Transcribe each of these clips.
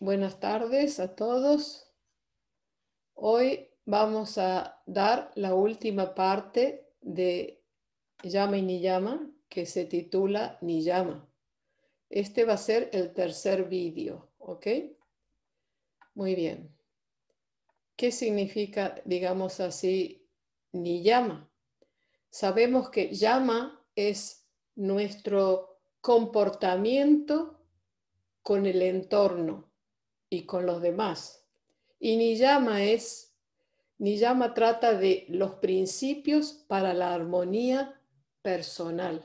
Buenas tardes a todos. Hoy vamos a dar la última parte de Llama y Niyama que se titula Niyama. Este va a ser el tercer vídeo, ¿ok? Muy bien. ¿Qué significa, digamos así, Niyama? Sabemos que llama es nuestro comportamiento con el entorno, y con los demás. Y Niyama es, Niyama trata de los principios para la armonía personal,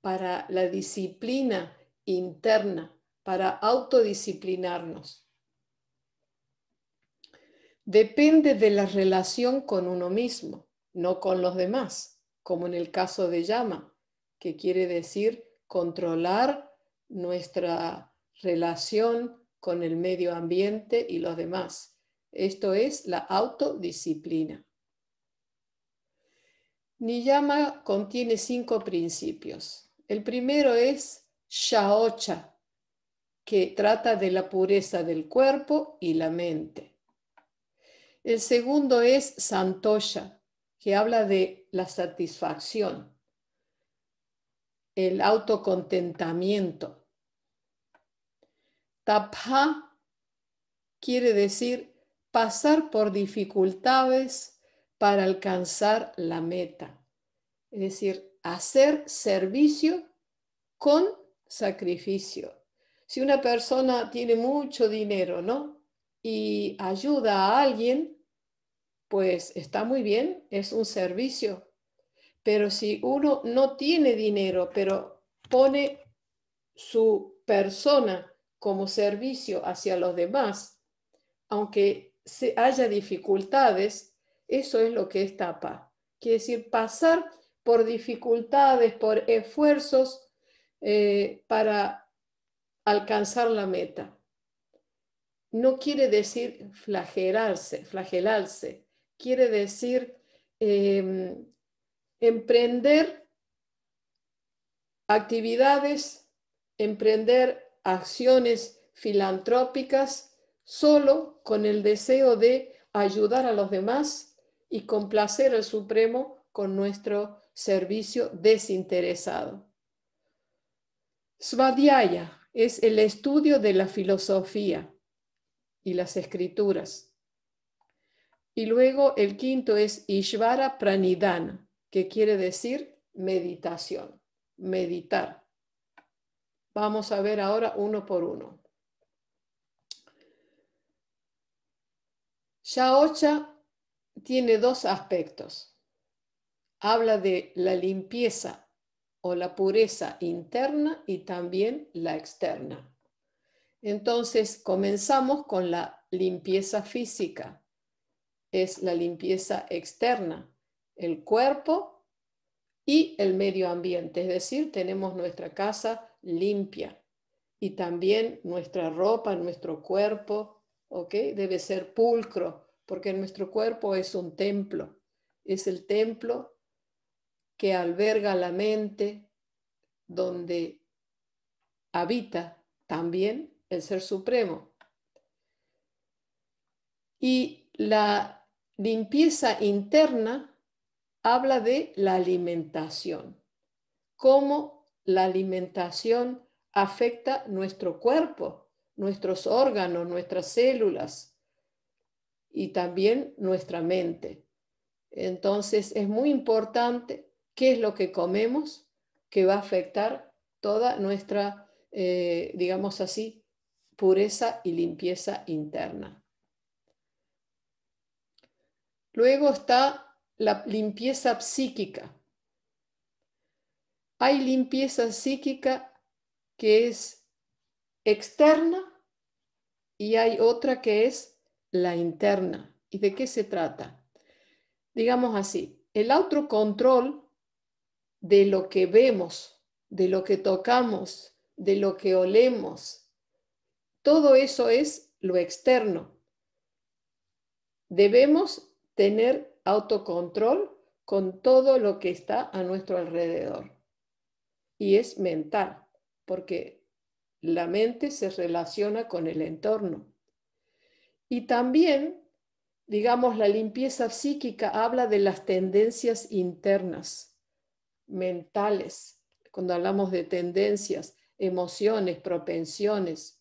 para la disciplina interna, para autodisciplinarnos. Depende de la relación con uno mismo, no con los demás, como en el caso de llama, que quiere decir controlar nuestra relación con el medio ambiente y los demás. Esto es la autodisciplina. Niyama contiene cinco principios. El primero es Shaocha, que trata de la pureza del cuerpo y la mente. El segundo es Santosha, que habla de la satisfacción, el autocontentamiento, Tapha quiere decir pasar por dificultades para alcanzar la meta. Es decir, hacer servicio con sacrificio. Si una persona tiene mucho dinero, ¿no? Y ayuda a alguien, pues está muy bien, es un servicio. Pero si uno no tiene dinero, pero pone su persona como servicio hacia los demás, aunque se haya dificultades, eso es lo que es tapa. Quiere decir, pasar por dificultades, por esfuerzos eh, para alcanzar la meta. No quiere decir flagelarse, flagelarse. Quiere decir em, emprender actividades, emprender acciones filantrópicas solo con el deseo de ayudar a los demás y complacer al Supremo con nuestro servicio desinteresado. Svadhyaya es el estudio de la filosofía y las escrituras. Y luego el quinto es Ishvara Pranidhana, que quiere decir meditación, meditar. Vamos a ver ahora uno por uno. Shaocha tiene dos aspectos. Habla de la limpieza o la pureza interna y también la externa. Entonces comenzamos con la limpieza física. Es la limpieza externa, el cuerpo y el medio ambiente. Es decir, tenemos nuestra casa, limpia. Y también nuestra ropa, nuestro cuerpo, Debe ser pulcro, porque nuestro cuerpo es un templo. Es el templo que alberga la mente, donde habita también el Ser Supremo. Y la limpieza interna habla de la alimentación, cómo la alimentación afecta nuestro cuerpo, nuestros órganos, nuestras células y también nuestra mente. Entonces es muy importante qué es lo que comemos que va a afectar toda nuestra, eh, digamos así, pureza y limpieza interna. Luego está la limpieza psíquica hay limpieza psíquica que es externa y hay otra que es la interna. ¿Y de qué se trata? Digamos así, el autocontrol de lo que vemos, de lo que tocamos, de lo que olemos, todo eso es lo externo. Debemos tener autocontrol con todo lo que está a nuestro alrededor y es mental, porque la mente se relaciona con el entorno. Y también, digamos, la limpieza psíquica habla de las tendencias internas, mentales, cuando hablamos de tendencias, emociones, propensiones,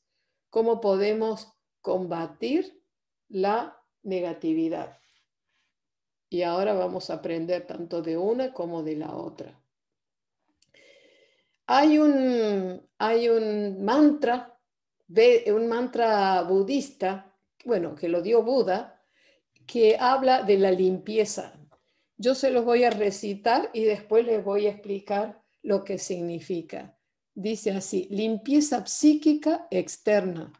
cómo podemos combatir la negatividad. Y ahora vamos a aprender tanto de una como de la otra. Hay un, hay un mantra, un mantra budista, bueno, que lo dio Buda, que habla de la limpieza. Yo se los voy a recitar y después les voy a explicar lo que significa. Dice así, limpieza psíquica externa.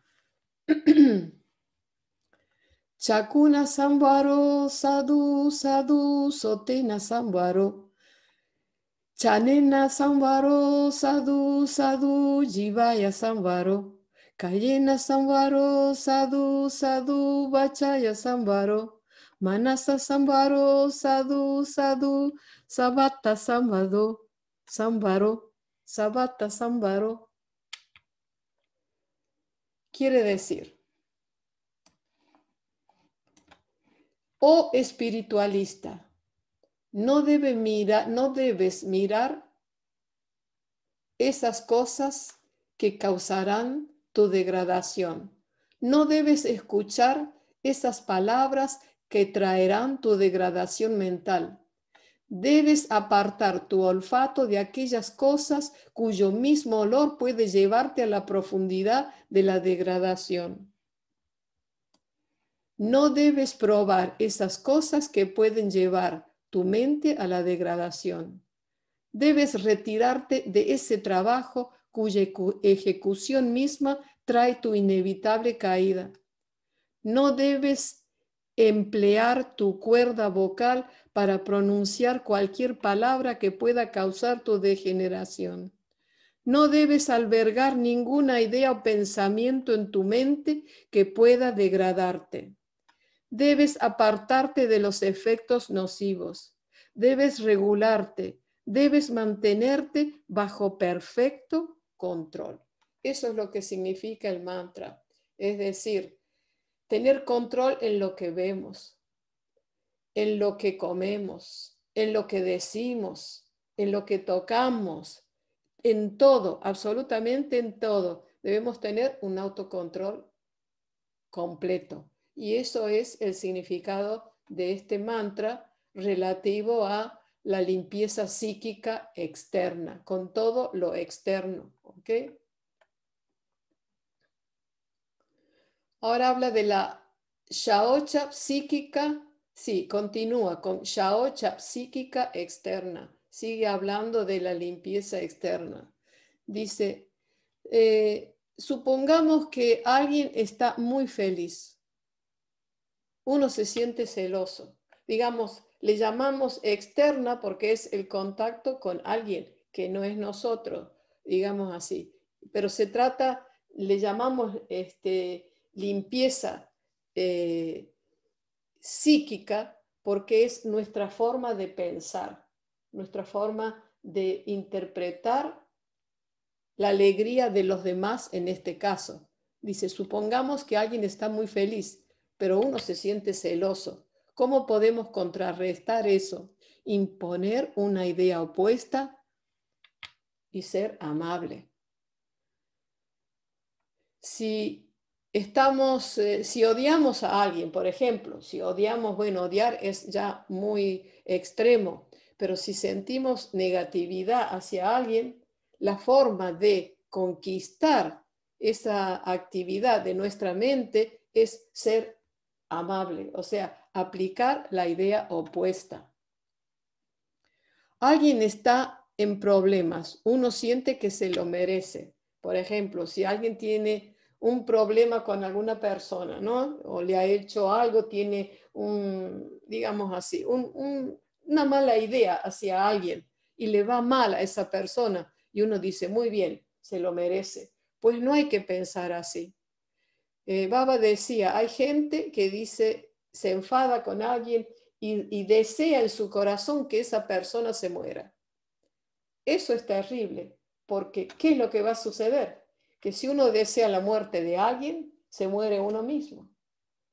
Chakuna sambaro, sadhu, sadhu, sotena sambaro. Chanena Samvaro, sadu sadu Jivaya sambaro Kayena Samvaro, sadu sadu Bachaya Zambaro. Manasa sambaro sadu sadu Sabata zambaro, Samvaro, Sabata Samvaro. Quiere decir, o espiritualista, no, debes mirar esas cosas que causarán tu degradación. No debes escuchar esas palabras que traerán tu degradación mental. Debes apartar tu olfato de aquellas cosas cuyo mismo olor puede llevarte a la profundidad de la degradación. No debes probar esas cosas que pueden llevar tu mente a la degradación. Debes retirarte de ese trabajo cuya ejecución misma trae tu inevitable caída. No debes emplear tu cuerda vocal para pronunciar cualquier palabra que pueda causar tu degeneración. No debes albergar ninguna idea o pensamiento en tu mente que pueda degradarte. Debes apartarte de los efectos nocivos, debes regularte, debes mantenerte bajo perfecto control. Eso es lo que significa el mantra, es decir, tener control en lo que vemos, en lo que comemos, en lo que decimos, en lo que tocamos, en todo, absolutamente en todo. Debemos tener un autocontrol completo. Y eso es el significado de este mantra relativo a la limpieza psíquica externa, con todo lo externo. Ahora habla de la shaocha psíquica, sí, continúa con shaocha psíquica externa, sigue hablando de la limpieza externa. Dice, eh, supongamos que alguien está muy feliz, uno se siente celoso. Digamos, le llamamos externa porque es el contacto con alguien que no es nosotros, digamos así. Pero se trata, le llamamos este, limpieza eh, psíquica porque es nuestra forma de pensar, nuestra forma de interpretar la alegría de los demás en este caso. Dice, supongamos que alguien está muy feliz pero uno se siente celoso. ¿Cómo podemos contrarrestar eso? Imponer una idea opuesta y ser amable. Si estamos, eh, si odiamos a alguien, por ejemplo, si odiamos, bueno, odiar es ya muy extremo, pero si sentimos negatividad hacia alguien, la forma de conquistar esa actividad de nuestra mente es ser amable, o sea, aplicar la idea opuesta. Alguien está en problemas, uno siente que se lo merece. Por ejemplo, si alguien tiene un problema con alguna persona, ¿no? O le ha hecho algo, tiene un, digamos así, una mala idea hacia alguien y le va mal a esa persona y uno dice, muy bien, se lo merece. Pues no hay que pensar así. Eh, Baba decía, hay gente que dice, se enfada con alguien y, y desea en su corazón que esa persona se muera. Eso es terrible, porque ¿qué es lo que va a suceder? Que si uno desea la muerte de alguien, se muere uno mismo.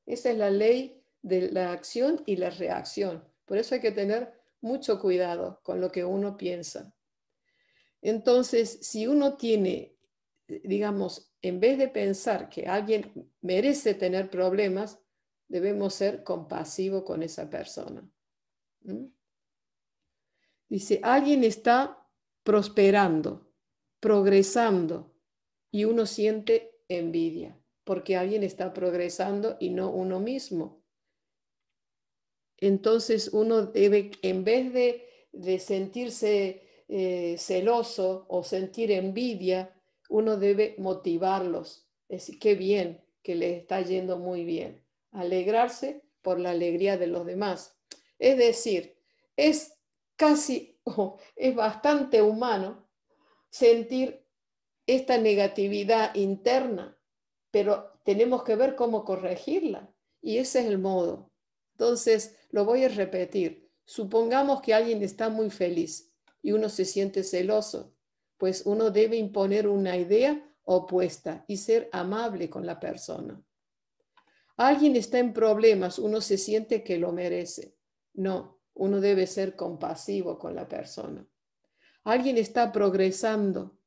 Esa es la ley de la acción y la reacción. Por eso hay que tener mucho cuidado con lo que uno piensa. Entonces, si uno tiene eh, digamos, en vez de pensar que alguien merece tener problemas, debemos ser compasivos con esa persona. Dice, alguien está prosperando, progresando, y uno siente envidia, porque alguien está progresando y no uno mismo. Entonces uno debe, en vez de, sentirse eh, celoso o sentir envidia, uno debe motivarlos, decir, qué bien, que les está yendo muy bien, alegrarse por la alegría de los demás. Es decir, es casi, es bastante humano sentir esta negatividad interna, pero tenemos que ver cómo corregirla y ese es el modo. Entonces, lo voy a repetir. Supongamos que alguien está muy feliz y uno se siente celoso pues uno debe imponer una idea opuesta y ser amable con la persona. Alguien está en problemas, uno se siente que lo merece. No, uno debe ser compasivo con la persona. Alguien está progresando,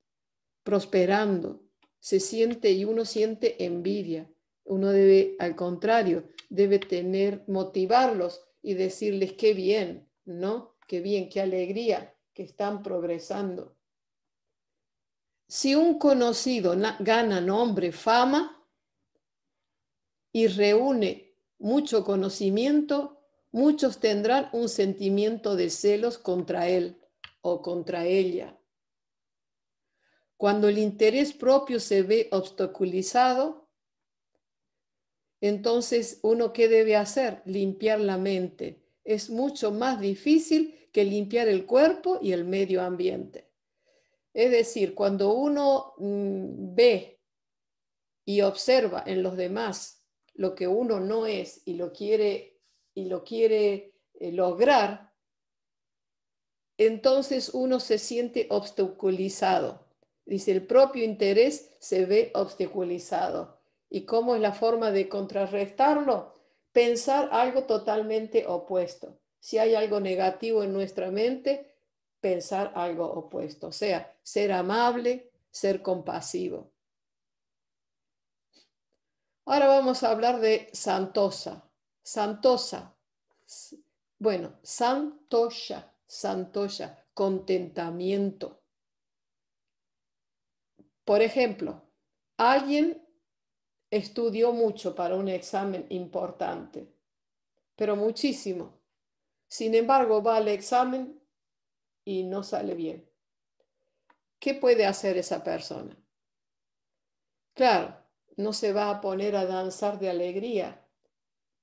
prosperando, se siente y uno siente envidia. Uno debe, al contrario, debe tener, motivarlos y decirles qué bien, ¿no? Qué bien, qué alegría que están progresando. Si un conocido gana nombre, fama y reúne mucho conocimiento, muchos tendrán un sentimiento de celos contra él o contra ella. Cuando el interés propio se ve obstaculizado, entonces uno qué debe hacer? Limpiar la mente. Es mucho más difícil que limpiar el cuerpo y el medio ambiente. Es decir, cuando uno mm, ve y observa en los demás lo que uno no es y lo quiere, y lo quiere eh, lograr, entonces uno se siente obstaculizado. Dice, el propio interés se ve obstaculizado. ¿Y cómo es la forma de contrarrestarlo? Pensar algo totalmente opuesto. Si hay algo negativo en nuestra mente, pensar algo opuesto, o sea, ser amable, ser compasivo. Ahora vamos a hablar de Santosa. Santosa. Bueno, Santoya, Santoya, contentamiento. Por ejemplo, alguien estudió mucho para un examen importante, pero muchísimo. Sin embargo, va al examen y no sale bien. ¿Qué puede hacer esa persona? Claro, no se va a poner a danzar de alegría,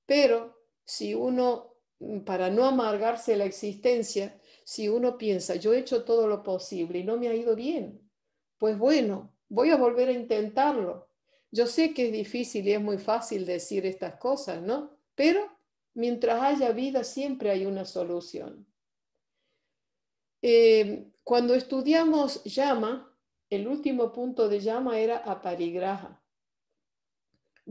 pero si uno, mm, para no amargarse la existencia, si uno piensa, yo he hecho todo lo posible y no me ha ido bien, pues bueno, voy a volver a intentarlo. Yo sé que es difícil y es muy fácil decir estas cosas, ¿no? Pero mientras haya vida siempre hay una solución. Eh, cuando estudiamos llama, el último punto de llama era aparigraja.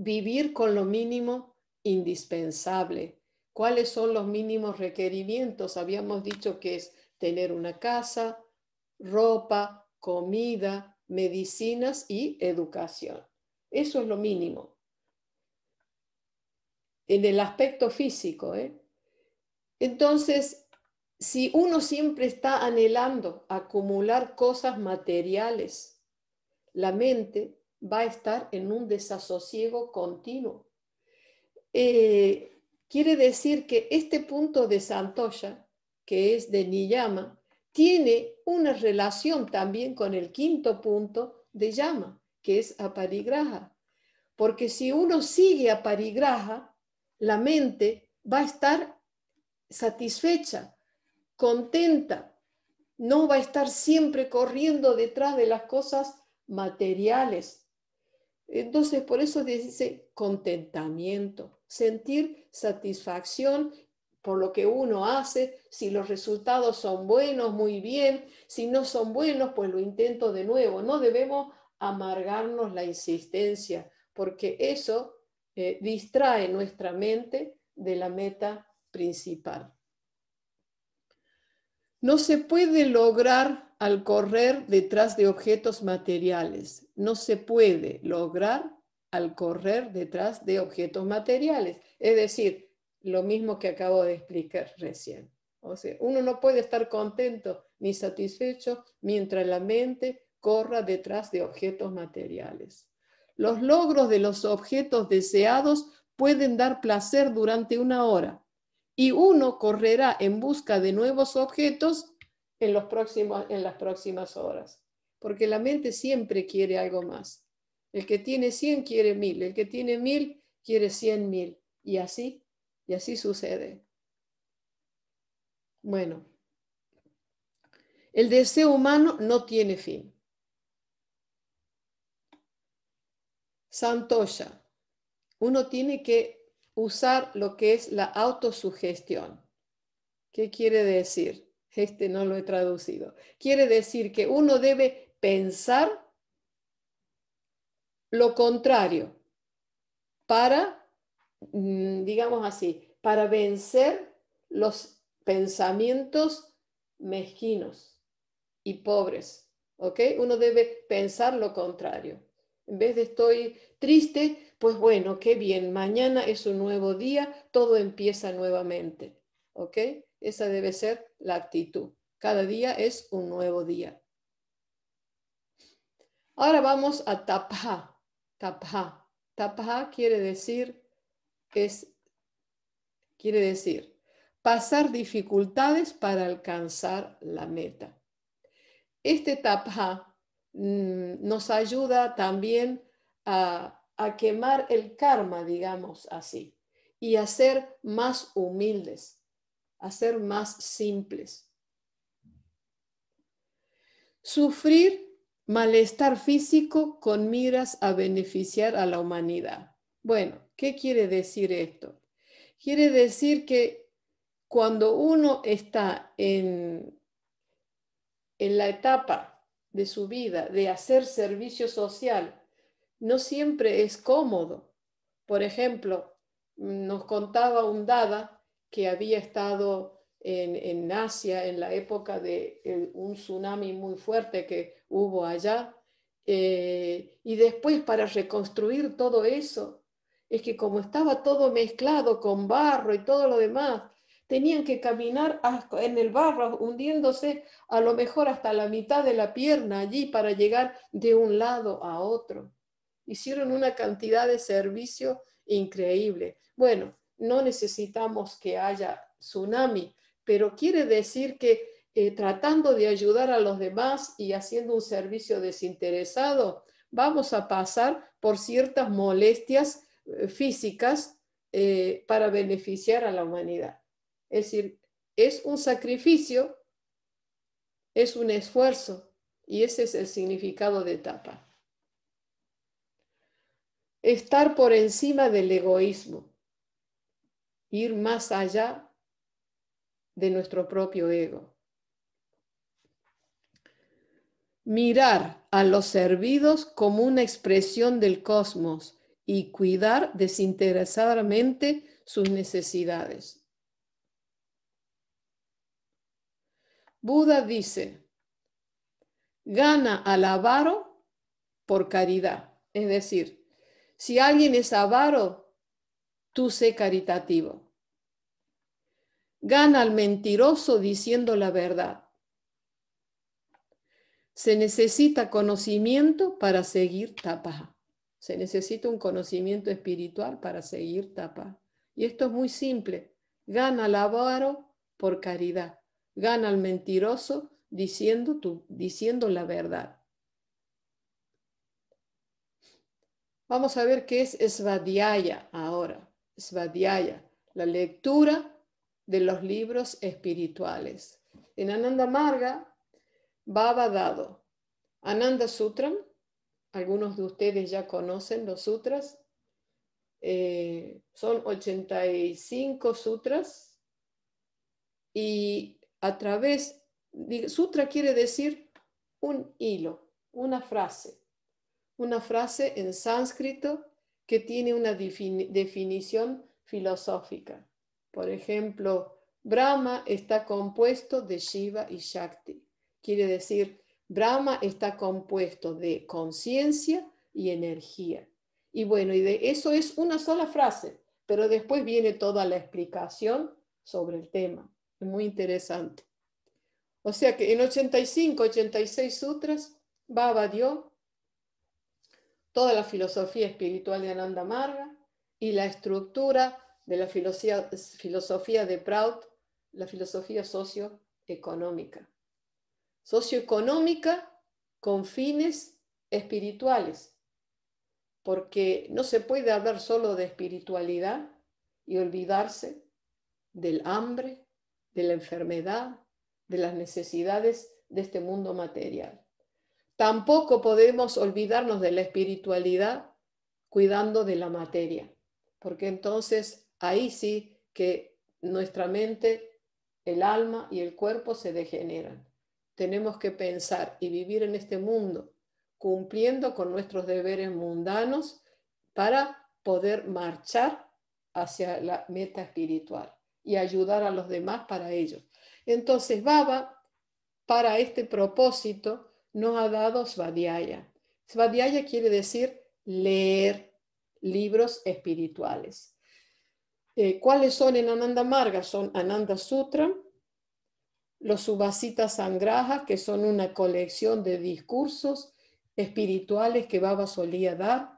vivir con lo mínimo indispensable. ¿Cuáles son los mínimos requerimientos? Habíamos dicho que es tener una casa, ropa, comida, medicinas y educación. Eso es lo mínimo. En el aspecto físico. ¿eh? Entonces, si uno siempre está anhelando acumular cosas materiales, la mente va a estar en un desasosiego continuo. Eh, quiere decir que este punto de Santoya, que es de Niyama, tiene una relación también con el quinto punto de Yama, que es Aparigraha. Porque si uno sigue Aparigraha, la mente va a estar satisfecha, contenta, no va a estar siempre corriendo detrás de las cosas materiales. Entonces, por eso dice contentamiento, sentir satisfacción por lo que uno hace, si los resultados son buenos, muy bien, si no son buenos, pues lo intento de nuevo. No debemos amargarnos la insistencia, porque eso eh, distrae nuestra mente de la meta principal. No se puede lograr al correr detrás de objetos materiales. No se puede lograr al correr detrás de objetos materiales. Es decir, lo mismo que acabo de explicar recién. O uno no puede estar contento ni satisfecho mientras la mente corra detrás de objetos materiales. Los logros de los objetos deseados pueden dar placer durante una hora, y uno correrá en busca de nuevos objetos en, los próximos, en las próximas horas, porque la mente siempre quiere algo más. El que tiene 100 quiere 1000, el que tiene 1000 quiere cien mil, y así, y así sucede. Bueno, el deseo humano no tiene fin. Santosha, uno tiene que usar lo que es la autosugestión. ¿Qué quiere decir? Este no lo he traducido. Quiere decir que uno debe pensar lo contrario para, mm, digamos así, para vencer los pensamientos mezquinos y pobres. ¿Ok? Uno debe pensar lo contrario. En vez de estoy triste, pues bueno, qué bien, mañana es un nuevo día, todo empieza nuevamente. ¿Ok? Esa debe ser la actitud. Cada día es un nuevo día. Ahora vamos a tapa. Tapa. Tapa quiere decir, es, quiere decir, pasar dificultades para alcanzar la meta. Este tapa Mm, nos ayuda también a, quemar el karma, digamos así, y a ser más humildes, a ser más simples. Sufrir malestar físico con miras a beneficiar a la humanidad. Bueno, ¿qué quiere decir esto? Quiere decir que cuando uno está en la etapa de su vida, de hacer servicio social, no siempre es cómodo. Por ejemplo, nos contaba un dada que había estado en, Asia en la época de eh, un tsunami muy fuerte que hubo allá, eh, y después para reconstruir todo eso, es que como estaba todo mezclado con barro y todo lo demás, tenían que caminar en el barro, hundiéndose a lo mejor hasta la mitad de la pierna allí para llegar de un lado a otro. Hicieron una cantidad de servicio increíble. Bueno, no necesitamos que haya tsunami, pero quiere decir que eh, tratando de ayudar a los demás y haciendo un servicio desinteresado, vamos a pasar por ciertas molestias eh, físicas eh, para beneficiar a la humanidad. Es decir, es un sacrificio, es un esfuerzo y ese es el significado de tapa. Estar por encima del egoísmo, ir más allá de nuestro propio ego. Mirar a los servidos como una expresión del cosmos y cuidar desinteresadamente sus necesidades. Buda dice, gana al avaro por caridad. Es decir, si alguien es avaro, tú sé caritativo. Gana al mentiroso diciendo la verdad. Se necesita conocimiento para seguir tapa. Se necesita un conocimiento espiritual para seguir tapa. Y esto es muy simple. Gana al avaro por caridad gana al mentiroso diciendo, tú, diciendo la verdad. Vamos a ver qué es Svadhyaya ahora. Svadhyaya, la lectura de los libros espirituales. En Ananda Marga, Baba dado Ananda Sutram, algunos de ustedes ya conocen los sutras, eh, son 85 sutras y a través, sutra quiere decir un hilo, una frase, una frase en sánscrito que tiene una definición filosófica. Por ejemplo, Brahma está compuesto de Shiva y Shakti. Quiere decir, Brahma está compuesto de conciencia y energía. Y bueno, y de eso es una sola frase, pero después viene toda la explicación sobre el tema. Muy interesante. O sea que en 85, 86 sutras, Baba dio toda la filosofía espiritual de Ananda Marga y la estructura de la filosofía, filosofía de Prout, la filosofía socioeconómica. Socioeconómica con fines espirituales, porque no se puede hablar solo de espiritualidad y olvidarse del hambre, de la enfermedad, de las necesidades de este mundo material. Tampoco podemos olvidarnos de la espiritualidad cuidando de la materia, porque entonces ahí sí que nuestra mente, el alma y el cuerpo se degeneran. Tenemos que pensar y vivir en este mundo cumpliendo con nuestros deberes mundanos para poder marchar hacia la meta espiritual y ayudar a los demás para ellos. Entonces, Baba, para este propósito, nos ha dado Svadhyaya. Svadhyaya quiere decir leer libros espirituales. Eh, ¿Cuáles son en Ananda Marga? Son Ananda Sutra, los Subhasitas Sangraha, que son una colección de discursos espirituales que Baba solía dar,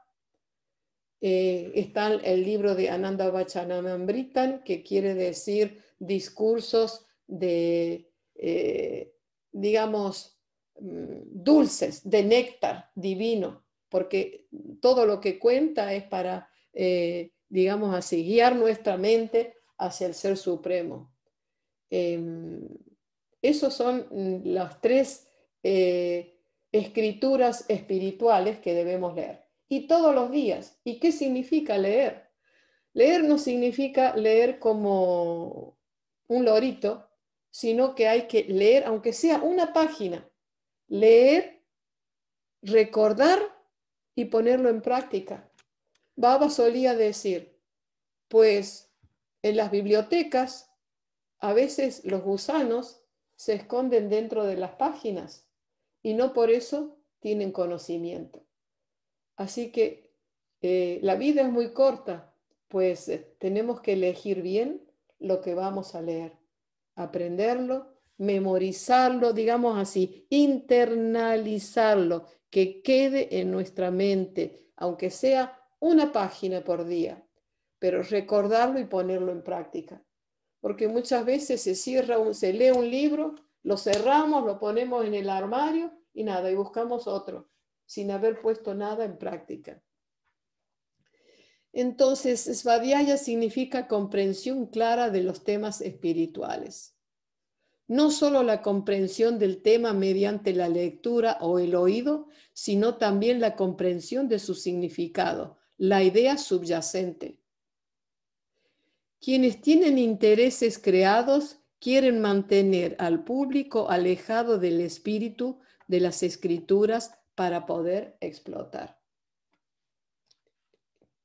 eh, está el libro de Ananda Britan, que quiere decir discursos de, eh, digamos, mm, dulces, de néctar divino, porque todo lo que cuenta es para, eh, digamos así, guiar nuestra mente hacia el Ser Supremo. Em, esos son mm, las tres escrituras espirituales que debemos leer y todos los días. ¿Y qué significa leer? Leer no significa leer como un lorito, sino que hay que leer, aunque sea una página, leer, recordar y ponerlo en práctica. Baba solía decir, pues en las bibliotecas a veces los gusanos se esconden dentro de las páginas y no por eso tienen conocimiento. Así que eh, la vida es muy corta, pues eh, tenemos que elegir bien lo que vamos a leer, aprenderlo, memorizarlo, digamos así, internalizarlo, que quede en nuestra mente, aunque sea una página por día, pero recordarlo y ponerlo en práctica. Porque muchas veces se cierra, un, se lee un libro, lo cerramos, lo ponemos en el armario y nada, y buscamos otro sin haber puesto nada en práctica. Entonces, Svadhyaya significa comprensión clara de los temas espirituales. No solo la comprensión del tema mediante la lectura o el oído, sino también la comprensión de su significado, la idea subyacente. Quienes tienen intereses creados quieren mantener al público alejado del espíritu de las escrituras para poder explotar.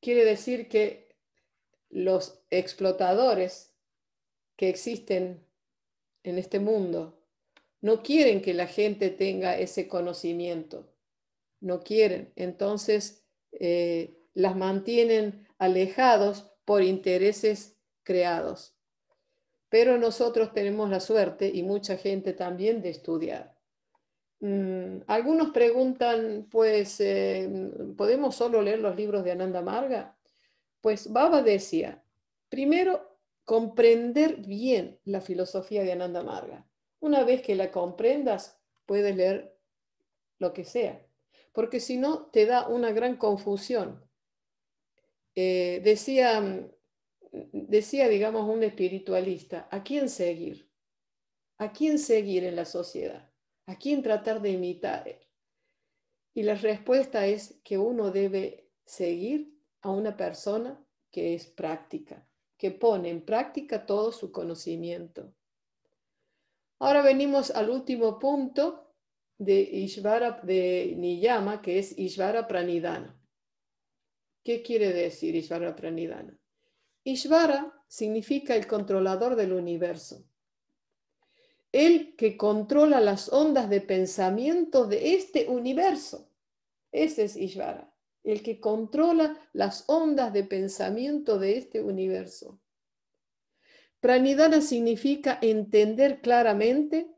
Quiere decir que los explotadores que existen en este mundo no quieren que la gente tenga ese conocimiento, no quieren. Entonces eh, las mantienen alejados por intereses creados. Pero nosotros tenemos la suerte y mucha gente también de estudiar. Mm, algunos preguntan, pues, em, ¿podemos solo leer los libros de Ananda Marga? Pues Baba decía, primero, comprender bien la filosofía de Ananda Marga. Una vez que la comprendas, puedes leer lo que sea, porque si no, te da una gran confusión. Eh, decía, mm, decía, digamos, un espiritualista, ¿a quién seguir? ¿A quién seguir en la sociedad? ¿A quién tratar de imitar? Y la respuesta es que uno debe seguir a una persona que es práctica, que pone en práctica todo su conocimiento. Ahora venimos al último punto de Ishvara de Niyama, que es Ishvara Pranidana. ¿Qué quiere decir Ishvara Pranidana? Ishvara significa el controlador del universo el que controla las ondas de pensamiento de este universo. Ese es Ishvara, el que controla las ondas de pensamiento de este universo. Pranidana significa entender claramente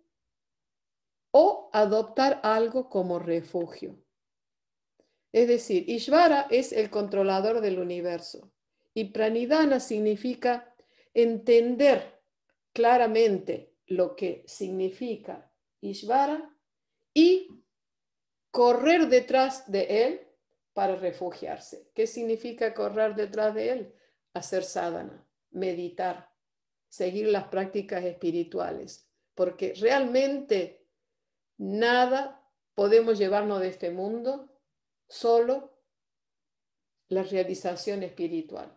o adoptar algo como refugio. Es decir, Ishvara es el controlador del universo y pranidana significa entender claramente lo que significa Ishvara y correr detrás de él para refugiarse. ¿Qué significa correr detrás de él? Hacer sadhana, meditar, seguir las prácticas espirituales, porque realmente nada podemos llevarnos de este mundo, solo la realización espiritual.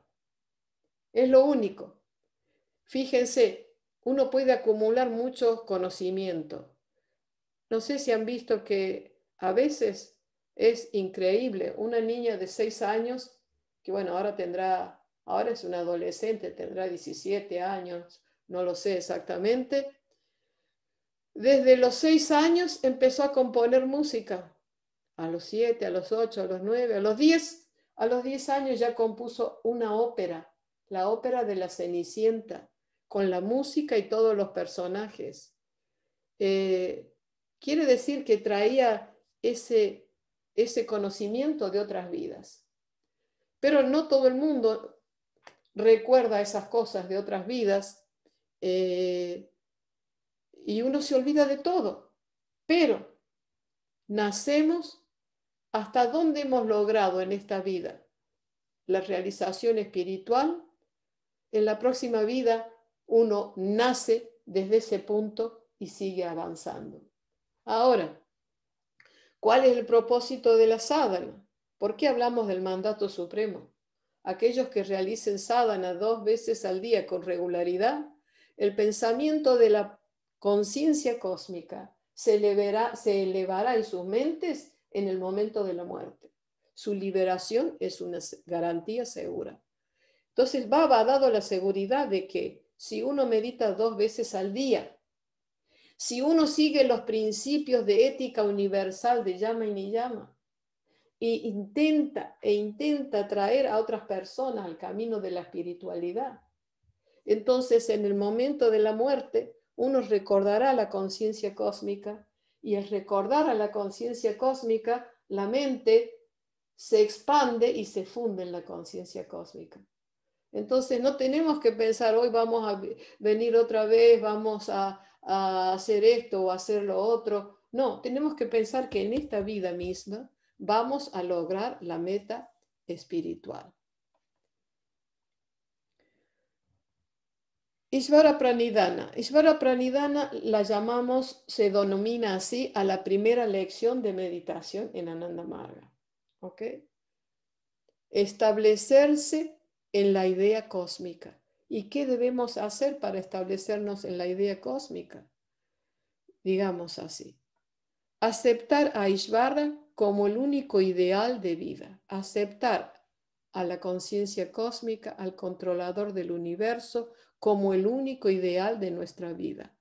Es lo único. Fíjense, uno puede acumular mucho conocimiento. No sé si han visto que a veces es increíble una niña de seis años, que bueno, ahora tendrá, ahora es una adolescente, tendrá 17 años, no lo sé exactamente. Desde los seis años empezó a componer música. A los siete, a los ocho, a los nueve, a los diez, A los diez años ya compuso una ópera, la ópera de la Cenicienta con la música y todos los personajes. Eh, quiere decir que traía ese, ese conocimiento de otras vidas. Pero no todo el mundo recuerda esas cosas de otras vidas eh, y uno se olvida de todo. Pero nacemos hasta dónde hemos logrado en esta vida la realización espiritual. En la próxima vida uno nace desde ese punto y sigue avanzando. Ahora, ¿cuál es el propósito de la sadhana? ¿Por qué hablamos del mandato supremo? Aquellos que realicen sadhana dos veces al día con regularidad, el pensamiento de la conciencia cósmica se elevará, se elevará en sus mentes en el momento de la muerte. Su liberación es una garantía segura. Entonces, Baba ha dado la seguridad de que si uno medita dos veces al día, si uno sigue los principios de ética universal de llama y Niyama llama, e intenta, e intenta traer a otras personas al camino de la espiritualidad. Entonces, en el momento de la muerte, uno recordará la conciencia cósmica y al recordar a la conciencia cósmica, la mente se expande y se funde en la conciencia cósmica. Entonces no tenemos que pensar, hoy vamos a venir otra vez, vamos a, hacer esto o hacer lo otro. No, tenemos que pensar que en esta vida misma vamos a lograr la meta espiritual. Ishvara Pranidhana. Ishvara Pranidhana la llamamos, se denomina así a la primera lección de meditación en Ananda Marga. Establecerse en la idea cósmica. ¿Y qué debemos hacer para establecernos en la idea cósmica? Digamos así. Aceptar a Ishvara como el único ideal de vida. Aceptar a la conciencia cósmica, al controlador del universo, como el único ideal de nuestra vida.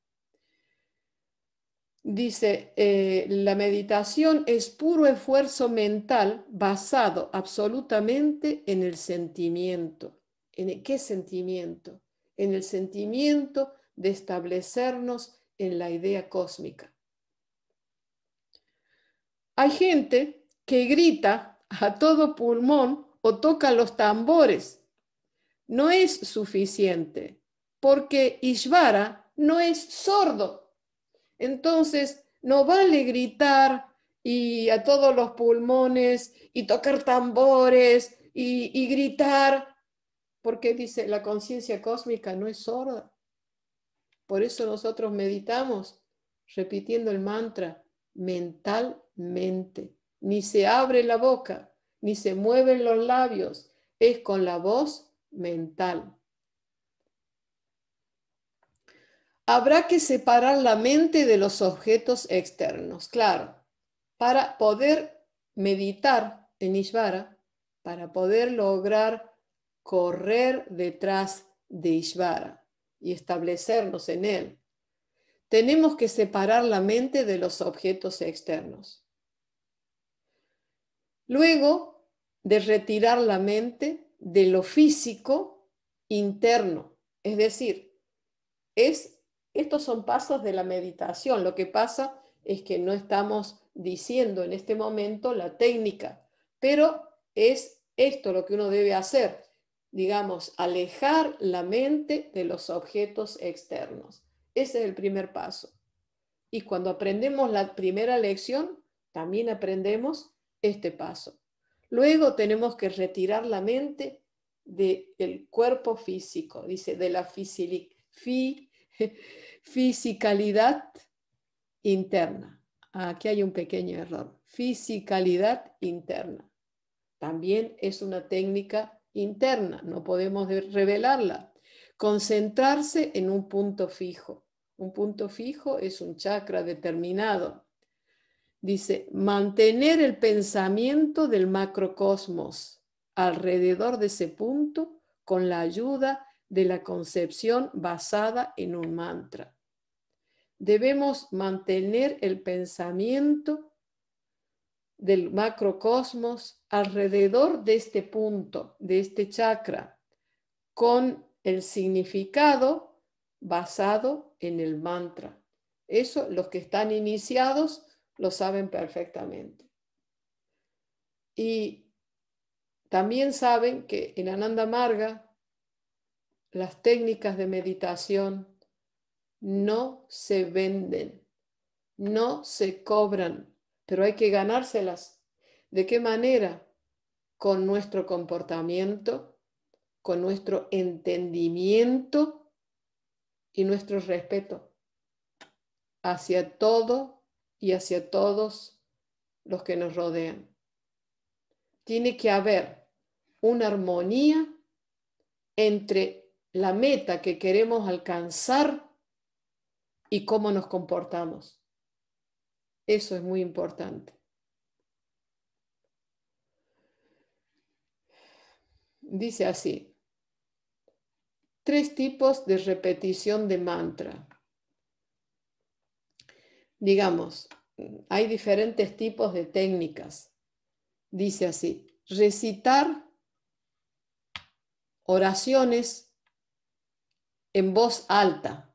Dice, eh, la meditación es puro esfuerzo mental basado absolutamente en el sentimiento. ¿En qué sentimiento? En el sentimiento de establecernos en la idea cósmica. Hay gente que grita a todo pulmón o toca los tambores. No es suficiente porque Ishvara no es sordo entonces, no vale gritar y a todos los pulmones y tocar tambores y, y gritar, porque dice, la conciencia cósmica no es sorda. Por eso nosotros meditamos repitiendo el mantra mentalmente. Ni se abre la boca, ni se mueven los labios, es con la voz mental. Habrá que separar la mente de los objetos externos, claro, para poder meditar en Ishvara, para poder lograr correr detrás de Ishvara y establecernos en él. Tenemos que separar la mente de los objetos externos. Luego de retirar la mente de lo físico interno, es decir, es estos son pasos de la meditación. Lo que pasa es que no estamos diciendo en este momento la técnica, pero es esto lo que uno debe hacer, digamos, alejar la mente de los objetos externos. Ese es el primer paso. Y cuando aprendemos la primera lección, también aprendemos este paso. Luego tenemos que retirar la mente del cuerpo físico, dice, de la fisi fisicalidad interna. Aquí hay un pequeño error. Fisicalidad interna. También es una técnica interna, no podemos revelarla. Concentrarse en un punto fijo. Un punto fijo es un chakra determinado. Dice, mantener el pensamiento del macrocosmos alrededor de ese punto con la ayuda de la concepción basada en un mantra. Debemos mantener el pensamiento del macrocosmos alrededor de este punto, de este chakra, con el significado basado en el mantra. Eso los que están iniciados lo saben perfectamente. Y también saben que en Ananda Marga las técnicas de meditación no se venden, no se cobran, pero hay que ganárselas. ¿De qué manera? Con nuestro comportamiento, con nuestro entendimiento y nuestro respeto hacia todo y hacia todos los que nos rodean. Tiene que haber una armonía entre la meta que queremos alcanzar y cómo nos comportamos. Eso es muy importante. Dice así, tres tipos de repetición de mantra. Digamos, hay diferentes tipos de técnicas. Dice así, recitar oraciones en voz alta.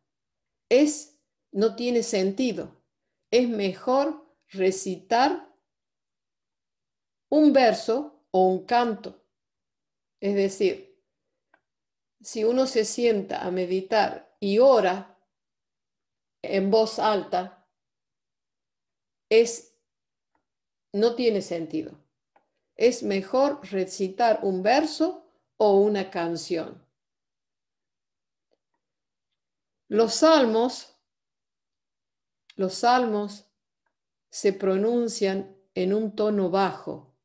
Es, no tiene sentido. Es mejor recitar un verso o un canto. Es decir, si uno se sienta a meditar y ora en voz alta, es, no tiene sentido. Es mejor recitar un verso o una canción. Los salmos, los salmos se pronuncian en un tono bajo.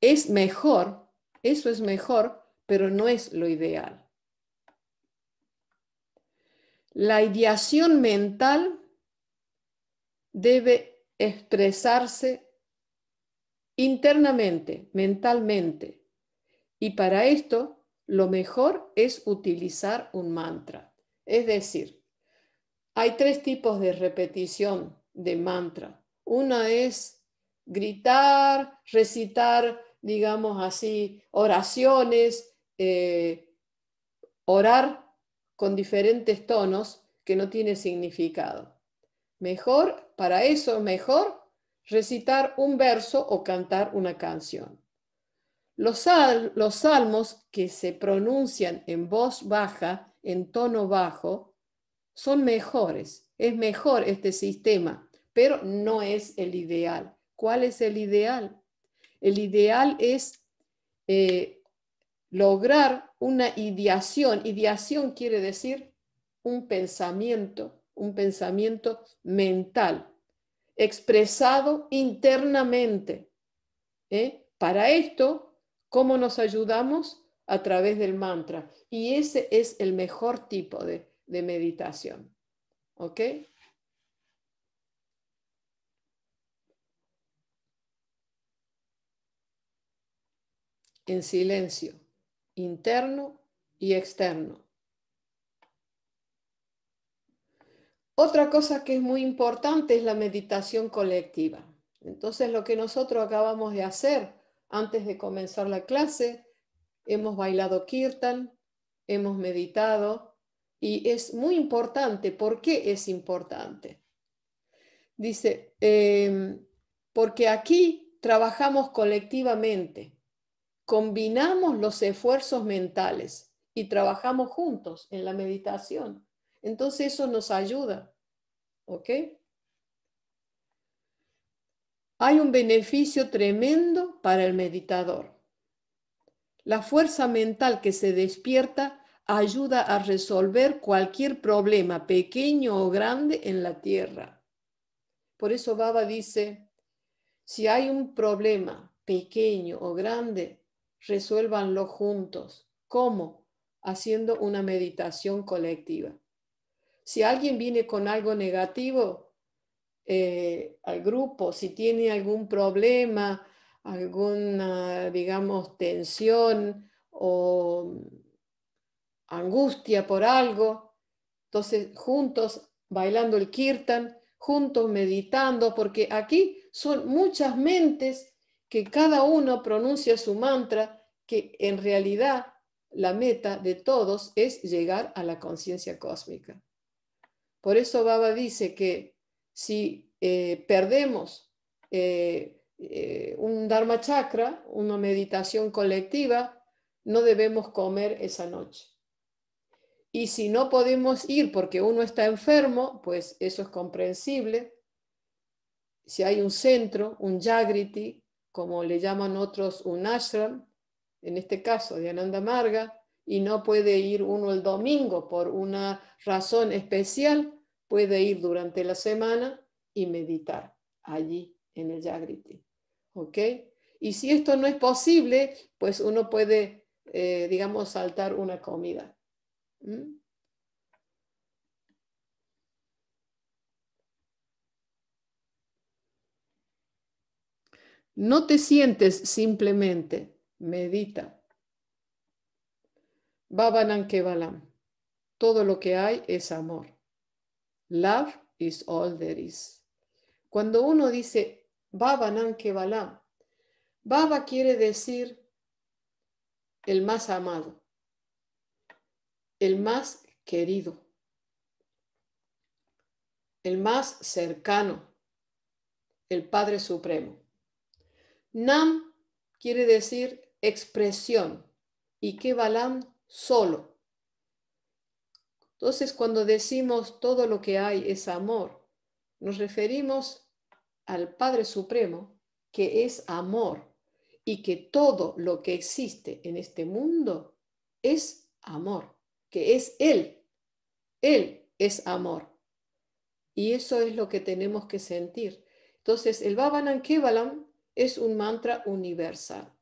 Es mejor, eso es mejor, pero no es lo ideal. La ideación mental debe expresarse internamente, mentalmente. Y para esto lo mejor es utilizar un mantra. Es decir, hay tres tipos de repetición de mantra. Una es gritar, recitar, digamos así, oraciones, eh, orar con diferentes tonos que no tiene significado. Mejor, para eso, mejor recitar un verso o cantar una canción. Los, salmos que se pronuncian en voz baja, en tono bajo, son mejores. Es mejor este sistema, pero no es el ideal. ¿Cuál es el ideal? El ideal es eh, lograr una ideación. Ideación quiere decir un pensamiento, un pensamiento mental, expresado internamente. ¿eh? Para esto cómo nos ayudamos a través del mantra. Y ese es el mejor tipo de, meditación. ¿Ok? En silencio, interno y externo. Otra cosa que es muy importante es la meditación colectiva. Entonces, lo que nosotros acabamos de hacer antes de comenzar la clase, hemos bailado kirtan, hemos meditado y es muy importante. ¿Por qué es importante? Dice, em, porque aquí trabajamos colectivamente, combinamos los esfuerzos mentales y trabajamos juntos en la meditación. Entonces eso nos ayuda. ¿Ok? hay un beneficio tremendo para el meditador. La fuerza mental que se despierta ayuda a resolver cualquier problema, pequeño o grande, en la tierra. Por eso Baba dice, si hay un problema, pequeño o grande, resuélvanlo juntos. ¿Cómo? Haciendo una meditación colectiva. Si alguien viene con algo negativo, eh, al grupo, si tiene algún problema, alguna, digamos, tensión o angustia por algo. Entonces, juntos bailando el kirtan, juntos meditando, porque aquí son muchas mentes que cada uno pronuncia su mantra, que en realidad la meta de todos es llegar a la conciencia cósmica. Por eso Baba dice que si eh, perdemos eh, eh, un Dharma Chakra, una meditación colectiva, no debemos comer esa noche. Y si no podemos ir porque uno está enfermo, pues eso es comprensible. Si hay un centro, un Jagriti, como le llaman otros un ashram, en este caso de Ananda Marga, y no puede ir uno el domingo por una razón especial, puede ir durante la semana y meditar allí en el Yagriti. ¿Ok? Y si esto no es posible, pues uno puede, eh, digamos, saltar una comida. No te sientes simplemente, medita. Babanan Kevalam. Todo lo que hay es amor. Love is all there is. Cuando uno dice Baba que Kevalam, Baba quiere decir el más amado, el más querido, el más cercano, el Padre Supremo. Nam quiere decir expresión y Kevalam solo entonces, cuando decimos todo lo que hay es amor, nos referimos al Padre Supremo, que es amor, y que todo lo que existe en este mundo es amor, que es Él. Él es amor. Y eso es lo que tenemos que sentir. Entonces, el Babanan Kevalam es un mantra universal.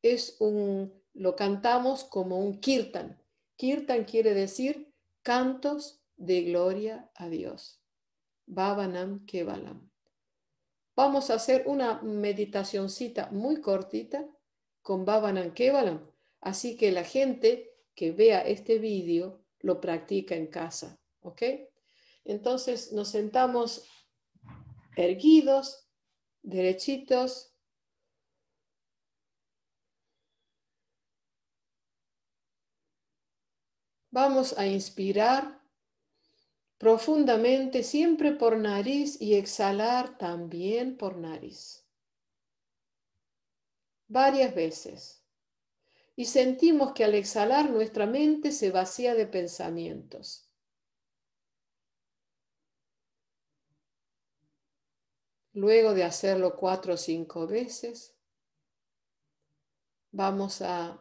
Es un, lo cantamos como un kirtan. Kirtan quiere decir Cantos de gloria a Dios. Babanam Kevalam. Vamos a hacer una meditacioncita muy cortita con Babanam Kevalam. Así que la gente que vea este vídeo lo practica en casa. ¿Ok? Entonces nos sentamos erguidos, derechitos, Vamos a inspirar profundamente siempre por nariz y exhalar también por nariz. Varias veces. Y sentimos que al exhalar nuestra mente se vacía de pensamientos. Luego de hacerlo cuatro o cinco veces, vamos a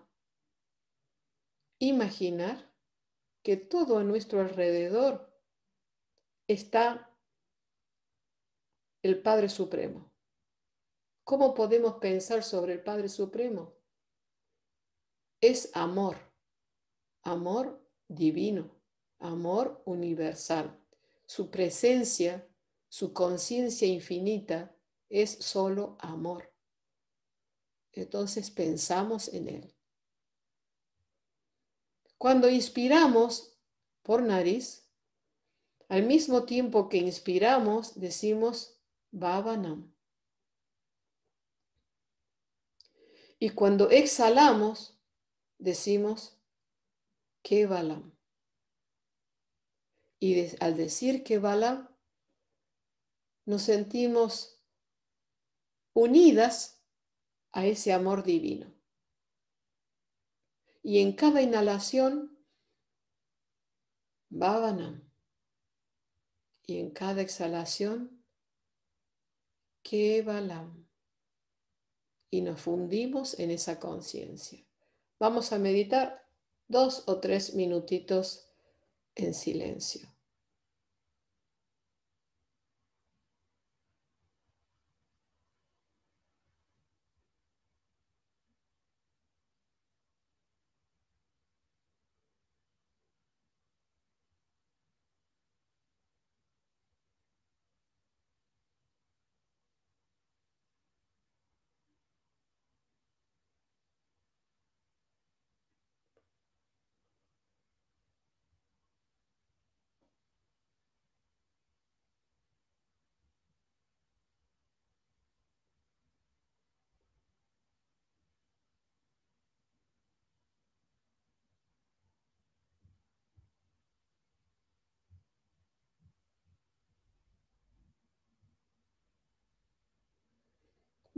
imaginar que todo a nuestro alrededor está el Padre Supremo. ¿Cómo podemos pensar sobre el Padre Supremo? Es amor, amor divino, amor universal. Su presencia, su conciencia infinita es solo amor. Entonces pensamos en Él. Cuando inspiramos por nariz, al mismo tiempo que inspiramos, decimos Bhavanam. Y cuando exhalamos, decimos Kevalam. Y al decir Kevalam, nos sentimos unidas a ese amor divino. Y en cada inhalación, Bhavanam. Y en cada exhalación, Kevalam. Y nos fundimos en esa conciencia. Vamos a meditar dos o tres minutitos en silencio.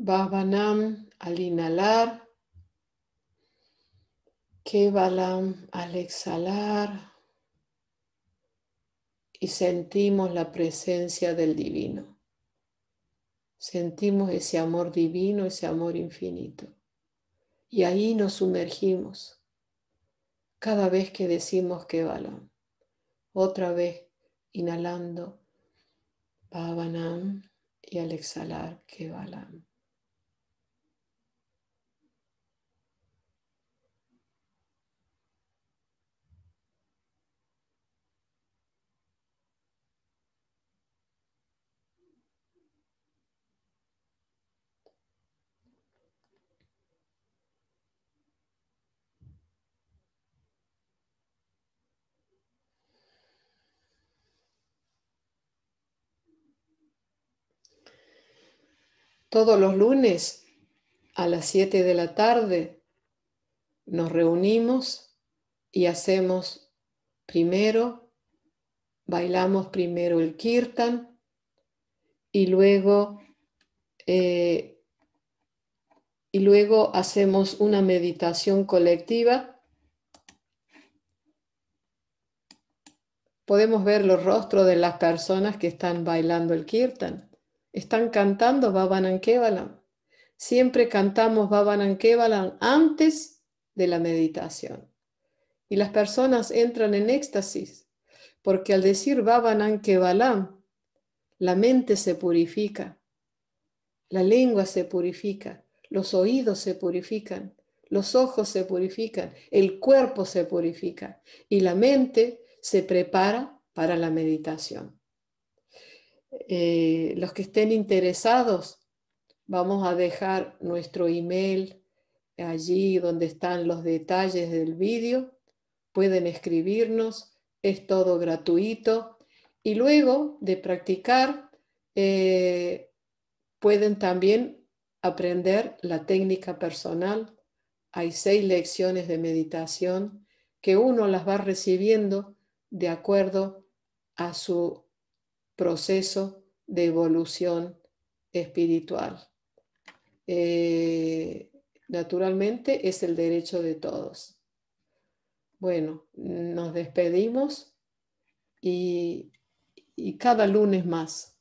Bhavanam al inhalar, Kevalam al exhalar y sentimos la presencia del divino. Sentimos ese amor divino, ese amor infinito. Y ahí nos sumergimos cada vez que decimos Kevalam. Otra vez inhalando Bhavanam y al exhalar Kevalam. Todos los lunes a las 7 de la tarde nos reunimos y hacemos primero, bailamos primero el kirtan y luego, eh, y luego hacemos una meditación colectiva podemos ver los rostros de las personas que están bailando el kirtan. Están cantando Bhavanan Kevalam. Siempre cantamos Bhavanan Kevalam antes de la meditación. Y las personas entran en éxtasis, porque al decir Bhavanan Kevalam, la mente se purifica, la lengua se purifica, los oídos se purifican, los ojos se purifican, el cuerpo se purifica y la mente se prepara para la meditación. Eh, los que estén interesados, vamos a dejar nuestro email allí donde están los detalles del vídeo. Pueden escribirnos, es todo gratuito. Y luego de practicar, eh, pueden también aprender la técnica personal. Hay seis lecciones de meditación que uno las va recibiendo de acuerdo a su proceso de evolución espiritual. Eh, naturalmente es el derecho de todos. Bueno, nos despedimos y cada lunes más.